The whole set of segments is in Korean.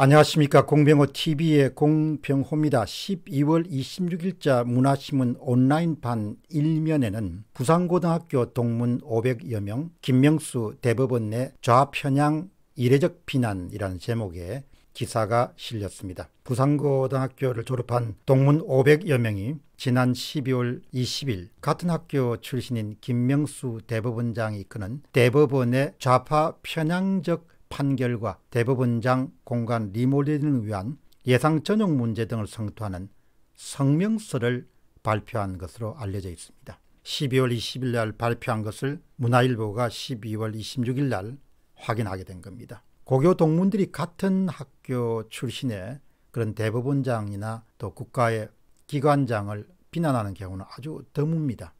안녕하십니까 공병호TV의 공병호입니다. 12월 26일자 문화신문 온라인판 1면에는 부산고등학교 동문 500여 명 김명수 대법원 내 좌편향 이례적 비난이라는 제목의 기사가 실렸습니다. 부산고등학교를 졸업한 동문 500여 명이 지난 12월 20일 같은 학교 출신인 김명수 대법원장이 이는 대법원의 좌파 편향적 판결과 대법원장 공간 리모델링을 위한 예상 전용 문제 등을 성토하는 성명서를 발표한 것으로 알려져 있습니다. 12월 20일 날 발표한 것을 문화일보가 12월 26일 날 확인하게 된 겁니다. 고교 동문들이 같은 학교 출신의 그런 대법원장이나 또 국가의 기관장을 비난하는 경우는 아주 드뭅니다.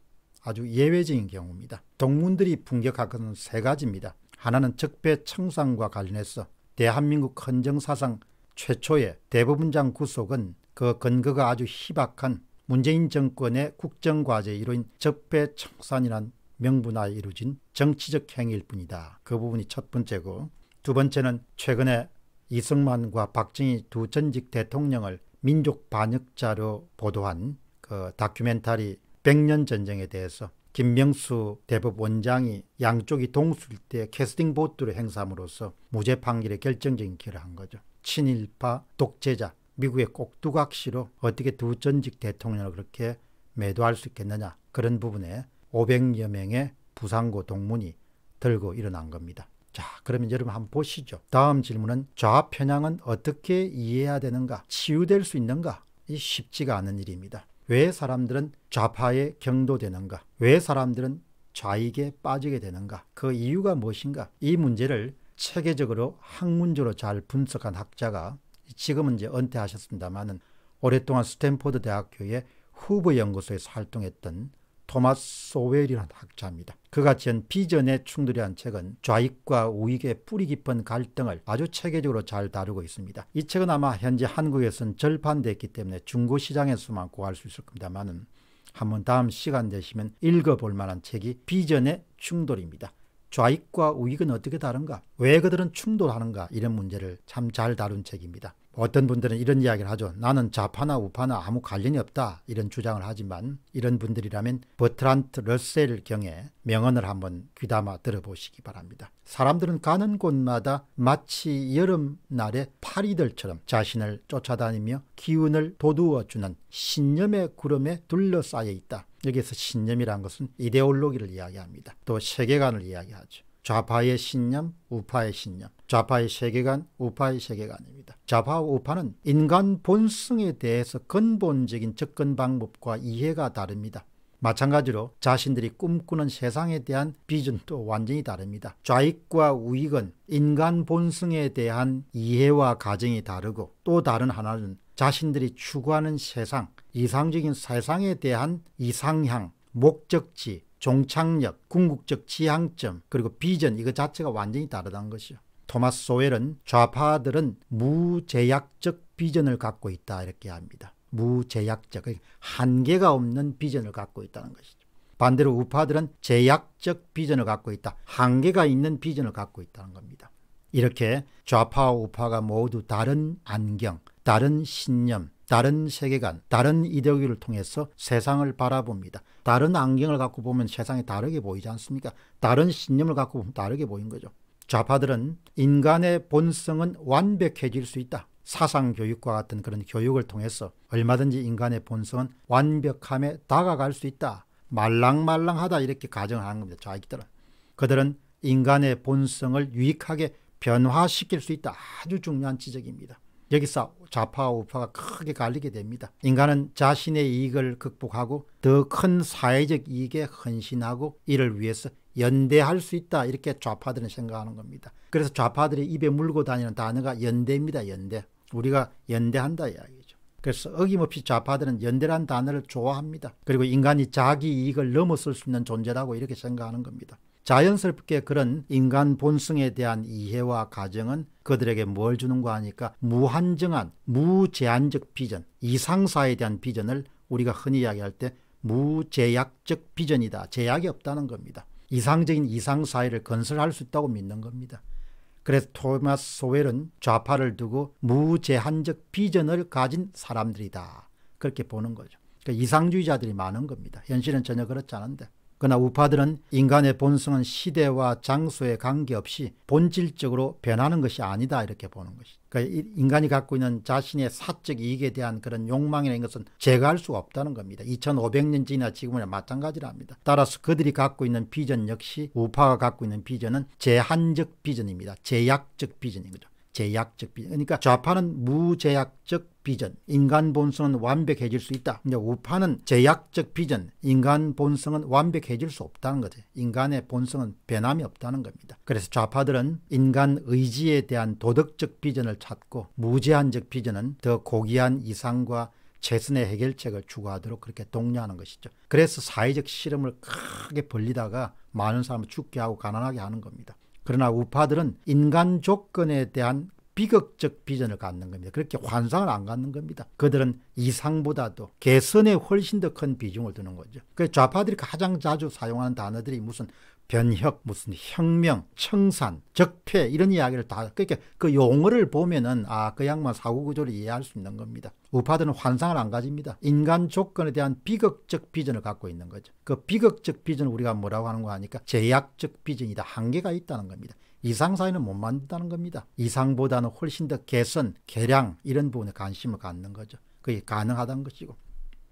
아주 예외적인 경우입니다. 동문들이 분격한 것은 세 가지입니다. 하나는 적폐 청산과 관련해서 대한민국 헌정사상 최초의 대법원장 구속은 그 근거가 아주 희박한 문재인 정권의 국정과제의 일로인 적폐 청산이란 명분하에 이루어진 정치적 행위일 뿐이다. 그 부분이 첫 번째고 두 번째는 최근에 이승만과 박정희 두 전직 대통령을 민족 반역자로 보도한 그 다큐멘터리 백년 전쟁에 대해서 김명수 대법원장이 양쪽이 동수일 때 캐스팅 보트를 행사함으로써 무죄 판결에 결정적인 기여를 한 거죠. 친일파 독재자 미국의 꼭두각시로 어떻게 두 전직 대통령을 그렇게 매도할 수 있겠느냐 그런 부분에 500여 명의 부산고 동문이 들고 일어난 겁니다. 자 그러면 여러분 한번 보시죠. 다음 질문은 좌편향은 어떻게 이해해야 되는가 치유될 수 있는가 이 쉽지가 않은 일입니다. 왜 사람들은 좌파에 경도되는가? 왜 사람들은 좌익에 빠지게 되는가? 그 이유가 무엇인가? 이 문제를 체계적으로 학문적으로 잘 분석한 학자가 지금은 이제 은퇴하셨습니다만은 오랫동안 스탠포드 대학교의 후보 연구소에서 활동했던 토마스 소웰이라는 학자입니다. 그가 지은 비전에 충돌이란 책은 좌익과 우익의 뿌리 깊은 갈등을 아주 체계적으로 잘 다루고 있습니다. 이 책은 아마 현재 한국에선 절판됐기 때문에 중고 시장에서만 구할 수 있을 겁니다만은 한번 다음 시간 되시면 읽어볼 만한 책이 비전의 충돌입니다. 좌익과 우익은 어떻게 다른가? 왜 그들은 충돌하는가? 이런 문제를 참 잘 다룬 책입니다. 어떤 분들은 이런 이야기를 하죠. 나는 좌파나 우파나 아무 관련이 없다 이런 주장을 하지만 이런 분들이라면 버트란트 러셀 경의 명언을 한번 귀담아 들어보시기 바랍니다. 사람들은 가는 곳마다 마치 여름날의 파리들처럼 자신을 쫓아다니며 기운을 도두어주는 신념의 구름에 둘러싸여 있다. 여기에서 신념이란 것은 이데올로기를 이야기합니다. 또 세계관을 이야기하죠. 좌파의 신념, 우파의 신념, 좌파의 세계관, 우파의 세계관입니다. 좌파와 우파는 인간 본성에 대해서 근본적인 접근 방법과 이해가 다릅니다. 마찬가지로 자신들이 꿈꾸는 세상에 대한 비전도 완전히 다릅니다. 좌익과 우익은 인간 본성에 대한 이해와 가정이 다르고 또 다른 하나는 자신들이 추구하는 세상, 이상적인 세상에 대한 이상향, 목적지, 종착역, 궁극적 지향점, 그리고 비전 이거 자체가 완전히 다르다는 것이요. 토마스 소웰은 좌파들은 무제약적 비전을 갖고 있다 이렇게 합니다. 무제약적, 그러니까 한계가 없는 비전을 갖고 있다는 것이죠. 반대로 우파들은 제약적 비전을 갖고 있다. 한계가 있는 비전을 갖고 있다는 겁니다. 이렇게 좌파와 우파가 모두 다른 안경, 다른 신념, 다른 세계관, 다른 이데올기를 통해서 세상을 바라봅니다. 다른 안경을 갖고 보면 세상이 다르게 보이지 않습니까? 다른 신념을 갖고 보면 다르게 보인 거죠. 좌파들은 인간의 본성은 완벽해질 수 있다. 사상 교육과 같은 그런 교육을 통해서 얼마든지 인간의 본성은 완벽함에 다가갈 수 있다. 말랑말랑하다 이렇게 가정하는 겁니다. 좌익들은. 그들은 인간의 본성을 유익하게 변화시킬 수 있다. 아주 중요한 지적입니다. 여기서 좌파와 우파가 크게 갈리게 됩니다. 인간은 자신의 이익을 극복하고 더 큰 사회적 이익에 헌신하고 이를 위해서 연대할 수 있다 이렇게 좌파들은 생각하는 겁니다. 그래서 좌파들이 입에 물고 다니는 단어가 연대입니다. 연대. 우리가 연대한다 이야기죠. 그래서 어김없이 좌파들은 연대란 단어를 좋아합니다. 그리고 인간이 자기 이익을 넘어설 수 있는 존재라고 이렇게 생각하는 겁니다. 자연스럽게 그런 인간 본성에 대한 이해와 가정은 그들에게 뭘 주는가 하니까 무한정한 무제한적 비전 이상사에 대한 비전을 우리가 흔히 이야기할 때 무제약적 비전이다. 제약이 없다는 겁니다. 이상적인 이상사회를 건설할 수 있다고 믿는 겁니다. 그래서 토마스 소웰은 좌파를 두고 무제한적 비전을 가진 사람들이다. 그렇게 보는 거죠. 그러니까 이상주의자들이 많은 겁니다. 현실은 전혀 그렇지 않은데. 그러나 우파들은 인간의 본성은 시대와 장소에 관계없이 본질적으로 변하는 것이 아니다 이렇게 보는 것이. 그러니까 인간이 갖고 있는 자신의 사적 이익에 대한 그런 욕망이라는 것은 제거할 수가 없다는 겁니다. 2500년 지나 지금이나 마찬가지랍니다. 따라서 그들이 갖고 있는 비전 역시 우파가 갖고 있는 비전은 제한적 비전입니다. 제약적 비전인 거죠. 제약적 비전. 그러니까 좌파는 무제약적 비전, 인간 본성은 완벽해질 수 있다. 근데 우파는 제약적 비전, 인간 본성은 완벽해질 수 없다는 거죠. 인간의 본성은 변함이 없다는 겁니다. 그래서 좌파들은 인간 의지에 대한 도덕적 비전을 찾고 무제한적 비전은 더 고귀한 이상과 최선의 해결책을 추구하도록 그렇게 독려하는 것이죠. 그래서 사회적 실험을 크게 벌리다가 많은 사람을 죽게 하고 가난하게 하는 겁니다. 그러나 우파들은 인간 조건에 대한 비극적 비전을 갖는 겁니다. 그렇게 환상을 안 갖는 겁니다. 그들은 이상보다도 개선에 훨씬 더 큰 비중을 두는 거죠. 그 좌파들이 가장 자주 사용하는 단어들이 무슨 변혁, 무슨 혁명, 청산, 적폐 이런 이야기를 다그렇게그 그러니까 용어를 보면은 아그 양반 사고 구조를 이해할 수 있는 겁니다. 우파들은 환상을 안 가집니다. 인간 조건에 대한 비극적 비전을 갖고 있는 거죠. 그 비극적 비전을 우리가 뭐라고 하는 거 하니까 제약적 비전이다. 한계가 있다는 겁니다. 이상사회는 못 만든다는 겁니다. 이상보다는 훨씬 더 개선, 개량 이런 부분에 관심을 갖는 거죠. 그게 가능하다는 것이고.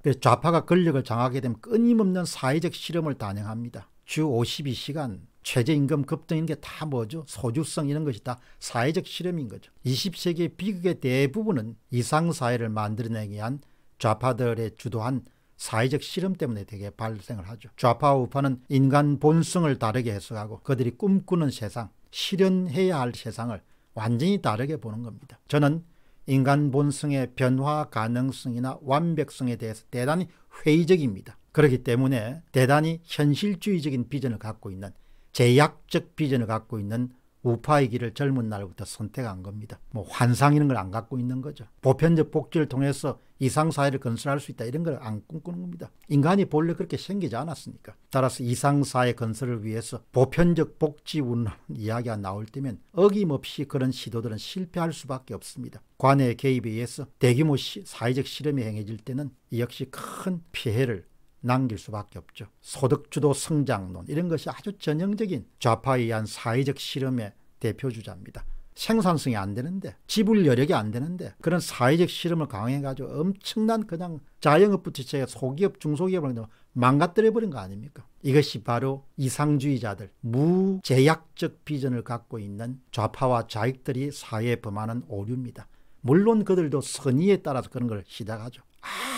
그래서 좌파가 권력을 장하게 되면 끊임없는 사회적 실험을 단행합니다. 주 52시간 최저임금 급등 인게 다 뭐죠? 소주성 이런 것이 다 사회적 실험인 거죠. 20세기의 비극의 대부분은 이상사회를 만들어내기 위한 좌파들의 주도한 사회적 실험 때문에 되게 발생을 하죠. 좌파와 우파는 인간 본성을 다르게 해석하고 그들이 꿈꾸는 세상, 실현해야 할 세상을 완전히 다르게 보는 겁니다. 저는 인간 본성의 변화 가능성이나 완벽성에 대해서 대단히 회의적입니다. 그렇기 때문에 대단히 현실주의적인 비전을 갖고 있는 제약적 비전을 갖고 있는 우파의 길을 젊은 날부터 선택한 겁니다. 뭐 환상 이런 걸 안 갖고 있는 거죠. 보편적 복지를 통해서 이상사회를 건설할 수 있다 이런 걸 안 꿈꾸는 겁니다. 인간이 본래 그렇게 생기지 않았으니까. 따라서 이상사회 건설을 위해서 보편적 복지 운운 이야기가 나올 때면 어김없이 그런 시도들은 실패할 수밖에 없습니다. 관의 개입에 의해서 대규모 시, 사회적 실험이 행해질 때는 역시 큰 피해를 남길 수밖에 없죠. 소득주도 성장론 이런 것이 아주 전형적인 좌파에 의한 사회적 실험의 대표주자입니다. 생산성이 안 되는데 지불 여력이 안 되는데 그런 사회적 실험을 강행해가지고 엄청난 그냥 자영업부채시작 소기업 중소기업을 망가뜨려버린 거 아닙니까? 이것이 바로 이상주의자들 무제약적 비전을 갖고 있는 좌파와 좌익들이 사회에 범하는 오류입니다. 물론 그들도 선의에 따라서 그런 걸 시작하죠.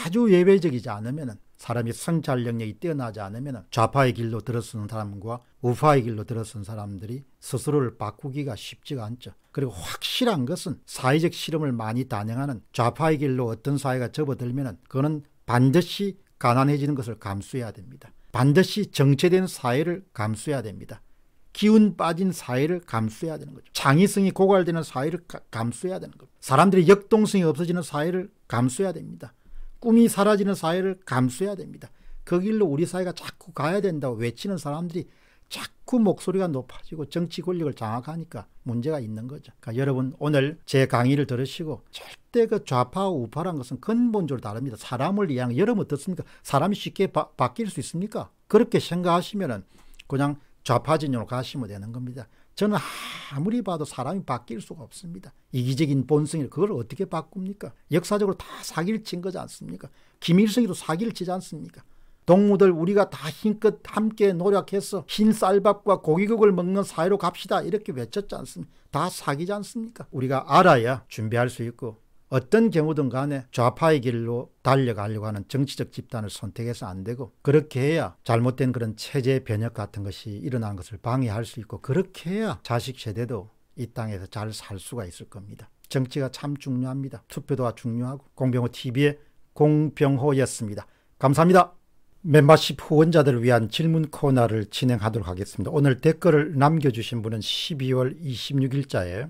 아주 예외적이지 않으면 사람이 성찰력력이 뛰어나지 않으면 좌파의 길로 들어서는 사람과 우파의 길로 들어선 사람들이 스스로를 바꾸기가 쉽지가 않죠. 그리고 확실한 것은 사회적 실험을 많이 단행하는 좌파의 길로 어떤 사회가 접어들면 그는 반드시 가난해지는 것을 감수해야 됩니다. 반드시 정체된 사회를 감수해야 됩니다. 기운 빠진 사회를 감수해야 되는 거죠. 창의성이 고갈되는 사회를 가, 감수해야 되는 겁니다. 사람들이 역동성이 없어지는 사회를 감수해야 됩니다. 꿈이 사라지는 사회를 감수해야 됩니다. 그 길로 우리 사회가 자꾸 가야 된다고 외치는 사람들이 자꾸 목소리가 높아지고 정치 권력을 장악하니까 문제가 있는 거죠. 그러니까 여러분 오늘 제 강의를 들으시고 절대 그좌파 우파란 것은 근본적으로 다릅니다. 사람을 이해하는 여러분 어떻습니까? 사람이 쉽게 바, 바뀔 수 있습니까? 그렇게 생각하시면은 그냥 좌파 진영으로 가시면 되는 겁니다. 저는 아무리 봐도 사람이 바뀔 수가 없습니다. 이기적인 본성이 그걸 어떻게 바꿉니까? 역사적으로 다 사기를 친 거지 않습니까? 김일성이도 사기를 치지 않습니까? 동무들 우리가 다 힘껏 함께 노력해서 흰 쌀밥과 고기국을 먹는 사회로 갑시다 이렇게 외쳤지 않습니까? 다 사기지 않습니까? 우리가 알아야 준비할 수 있고 어떤 경우든 간에 좌파의 길로 달려가려고 하는 정치적 집단을 선택해서 안 되고 그렇게 해야 잘못된 그런 체제 변혁 같은 것이 일어나는 것을 방해할 수 있고 그렇게 해야 자식 세대도 이 땅에서 잘 살 수가 있을 겁니다. 정치가 참 중요합니다. 투표도가 중요하고 공병호 TV의 공병호였습니다. 감사합니다. 멤버십 후원자들을 위한 질문 코너를 진행하도록 하겠습니다. 오늘 댓글을 남겨주신 분은 12월 26일자에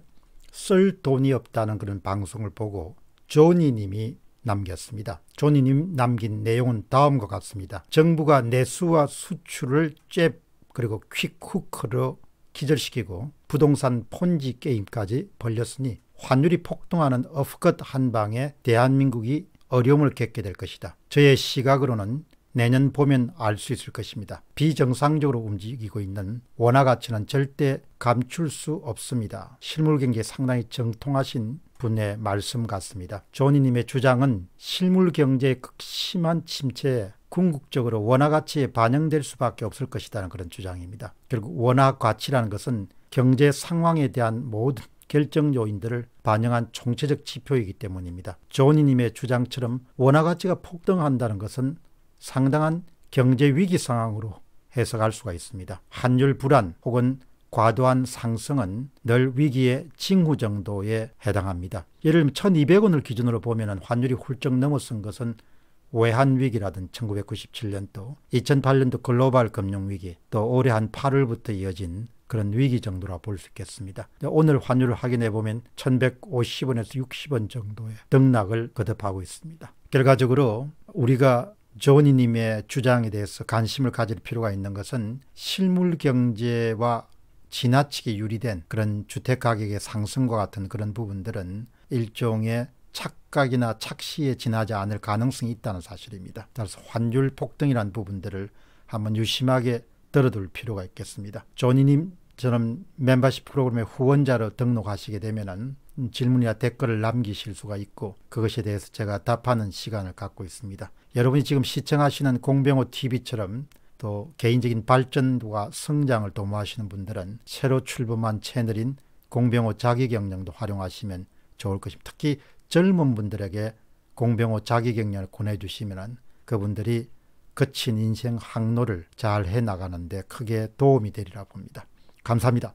쓸 돈이 없다는 그런 방송을 보고 조니님이 남겼습니다. 조니님 남긴 내용은 다음과 같습니다. 정부가 내수와 수출을 잽 그리고 퀵후크로 기절시키고 부동산 폰지 게임까지 벌렸으니 환율이 폭등하는 어프컷 한방에 대한민국이 어려움을 겪게 될 것이다. 저의 시각으로는 내년 보면 알 수 있을 것입니다. 비정상적으로 움직이고 있는 원화 가치는 절대 감출 수 없습니다. 실물 경기에 상당히 정통하신 분의 말씀 같습니다. 조니님의 주장은 실물 경제의 극심한 침체에 궁극적으로 원화 가치에 반영될 수밖에 없을 것이라는 그런 주장입니다. 결국 원화 가치라는 것은 경제 상황에 대한 모든 결정 요인들을 반영한 총체적 지표이기 때문입니다. 조니님의 주장처럼 원화 가치가 폭등한다는 것은 상당한 경제 위기 상황으로 해석할 수가 있습니다. 환율 불안 혹은 과도한 상승은 늘 위기의 징후 정도에 해당합니다. 예를 들면 1200원을 기준으로 보면 환율이 훌쩍 넘어선 것은 외환위기라든 1997년도, 2008년도 글로벌 금융위기, 또 올해 한 8월부터 이어진 그런 위기 정도라 볼 수 있겠습니다. 오늘 환율을 확인해 보면 1150원에서 60원 정도의 등락을 거듭하고 있습니다. 결과적으로 우리가 조은희님의 주장에 대해서 관심을 가질 필요가 있는 것은 실물 경제와 지나치게 유리된 그런 주택 가격의 상승과 같은 그런 부분들은 일종의 착각이나 착시에 지나지 않을 가능성이 있다는 사실입니다. 따라서 환율 폭등이란 부분들을 한번 유심하게 들어둘 필요가 있겠습니다. 조니님 저는 멤버십 프로그램의 후원자로 등록하시게 되면은 질문이나 댓글을 남기실 수가 있고 그것에 대해서 제가 답하는 시간을 갖고 있습니다. 여러분이 지금 시청하시는 공병호 TV처럼 또 개인적인 발전과 성장을 도모하시는 분들은 새로 출범한 채널인 공병호 자기경영도 활용하시면 좋을 것입니다. 특히 젊은 분들에게 공병호 자기경영을 권해주시면 그분들이 거친 인생 항로를 잘 해나가는데 크게 도움이 되리라 봅니다. 감사합니다.